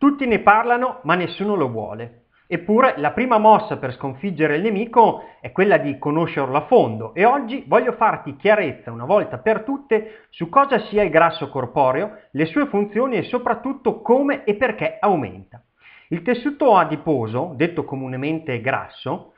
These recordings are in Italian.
Tutti ne parlano ma nessuno lo vuole. Eppure la prima mossa per sconfiggere il nemico è quella di conoscerlo a fondo e oggi voglio farti chiarezza una volta per tutte su cosa sia il grasso corporeo, le sue funzioni e soprattutto come e perché aumenta. Il tessuto adiposo, detto comunemente grasso,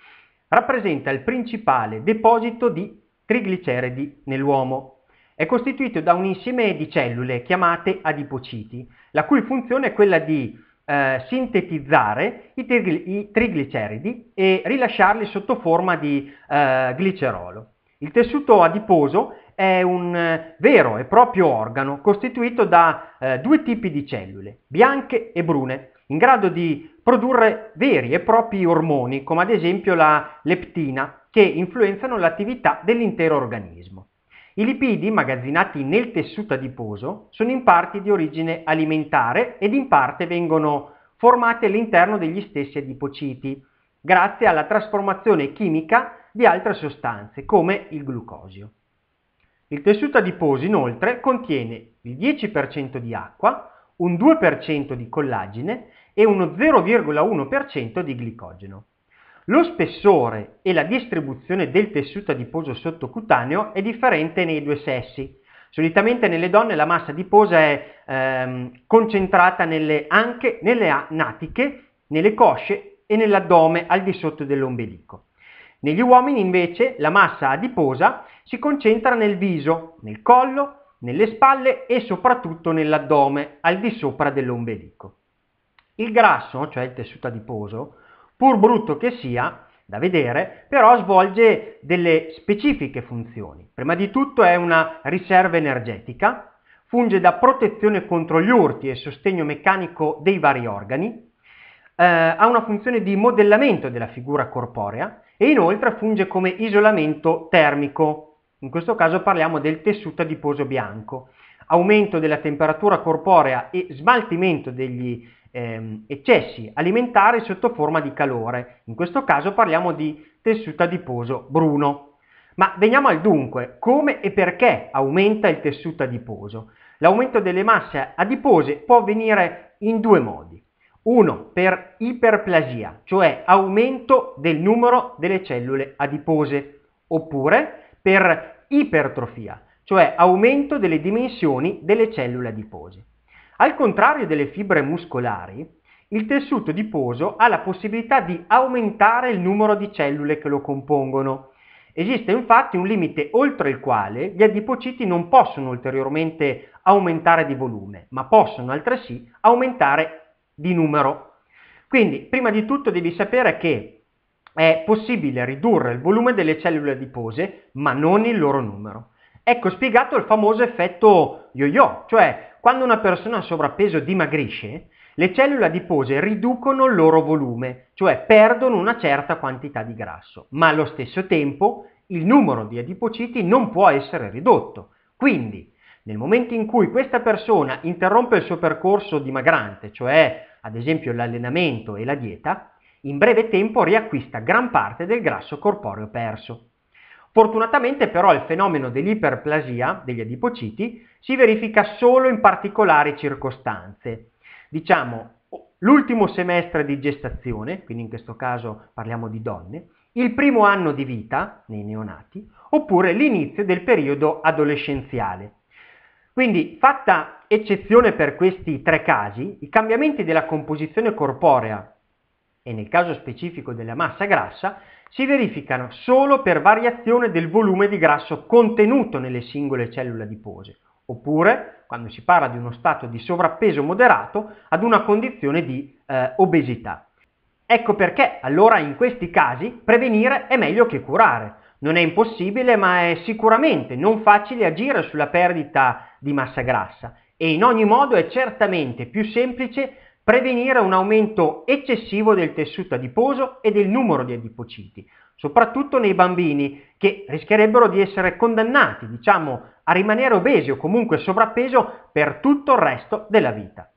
rappresenta il principale deposito di trigliceridi nell'uomo è costituito da un insieme di cellule chiamate adipociti, la cui funzione è quella di eh, sintetizzare i, trigli- i, trigliceridi e rilasciarli sotto forma di eh, glicerolo. Il tessuto adiposo è un eh, vero e proprio organo costituito da eh, due tipi di cellule, bianche e brune, in grado di produrre veri e propri ormoni, come ad esempio la leptina, che influenzano l'attività dell'intero organismo. I lipidi immagazzinati nel tessuto adiposo sono in parte di origine alimentare ed in parte vengono formati all'interno degli stessi adipociti, grazie alla trasformazione chimica di altre sostanze, come il glucosio. Il tessuto adiposo inoltre contiene il 10% di acqua, un 2% di collagene e uno 0,1% di glicogeno. Lo spessore e la distribuzione del tessuto adiposo sottocutaneo è differente nei due sessi. Solitamente nelle donne la massa adiposa è ehm, concentrata nelle anche, nelle natiche, nelle cosce e nell'addome al di sotto dell'ombelico. Negli uomini invece la massa adiposa si concentra nel viso, nel collo, nelle spalle e soprattutto nell'addome, al di sopra dell'ombelico. Il grasso, cioè il tessuto adiposo, pur brutto che sia, da vedere, però svolge delle specifiche funzioni. Prima di tutto è una riserva energetica, funge da protezione contro gli urti e sostegno meccanico dei vari organi, eh, ha una funzione di modellamento della figura corporea e inoltre funge come isolamento termico. In questo caso parliamo del tessuto adiposo bianco aumento della temperatura corporea e smaltimento degli ehm, eccessi alimentari sotto forma di calore. In questo caso parliamo di tessuto adiposo bruno. Ma veniamo al dunque, come e perché aumenta il tessuto adiposo? L'aumento delle masse adipose può avvenire in due modi. Uno, per iperplasia, cioè aumento del numero delle cellule adipose, oppure per ipertrofia, cioè aumento delle dimensioni delle cellule adipose. Al contrario delle fibre muscolari, il tessuto adiposo ha la possibilità di aumentare il numero di cellule che lo compongono. Esiste infatti un limite oltre il quale gli adipociti non possono ulteriormente aumentare di volume, ma possono altresì aumentare di numero. Quindi, prima di tutto devi sapere che è possibile ridurre il volume delle cellule adipose, ma non il loro numero. Ecco spiegato il famoso effetto yo-yo, cioè quando una persona a sovrappeso dimagrisce, le cellule adipose riducono il loro volume, cioè perdono una certa quantità di grasso, ma allo stesso tempo il numero di adipociti non può essere ridotto. Quindi, nel momento in cui questa persona interrompe il suo percorso dimagrante, cioè ad esempio l'allenamento e la dieta, in breve tempo riacquista gran parte del grasso corporeo perso. Fortunatamente però il fenomeno dell'iperplasia degli adipociti si verifica solo in particolari circostanze. Diciamo l'ultimo semestre di gestazione, quindi in questo caso parliamo di donne, il primo anno di vita nei neonati, oppure l'inizio del periodo adolescenziale. Quindi, fatta eccezione per questi tre casi, i cambiamenti della composizione corporea e nel caso specifico della massa grassa si verificano solo per variazione del volume di grasso contenuto nelle singole cellule adipose, oppure, quando si parla di uno stato di sovrappeso moderato, ad una condizione di eh, obesità. Ecco perché allora in questi casi prevenire è meglio che curare. Non è impossibile, ma è sicuramente non facile agire sulla perdita di massa grassa e in ogni modo è certamente più semplice prevenire un aumento eccessivo del tessuto adiposo e del numero di adipociti, soprattutto nei bambini che rischierebbero di essere condannati, diciamo, a rimanere obesi o comunque sovrappeso per tutto il resto della vita.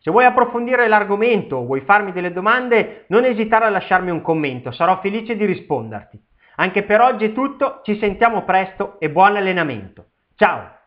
Se vuoi approfondire l'argomento o vuoi farmi delle domande, non esitare a lasciarmi un commento, sarò felice di risponderti. Anche per oggi è tutto, ci sentiamo presto e buon allenamento. Ciao!